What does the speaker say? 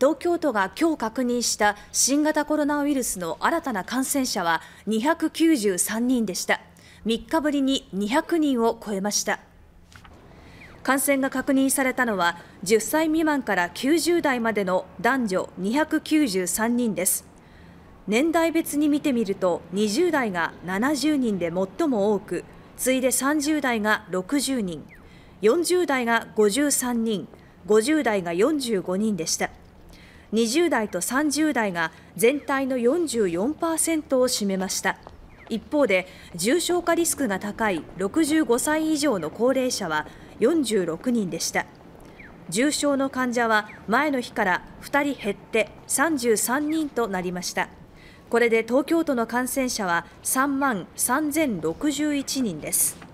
東京都が今日確認した新型コロナウイルスの新たな感染者は293人でした3日ぶりに200人を超えました感染が確認されたのは10歳未満から90代までの男女293人です年代別に見てみると20代が70人で最も多く次いで30代が60人40代が53人50代が45人でした。20代と30代が全体の44%を占めました。一方で重症化リスクが高い65歳以上の高齢者は46人でした重症の患者は前の日から2人減って33人となりましたこれで東京都の感染者は3万3061人です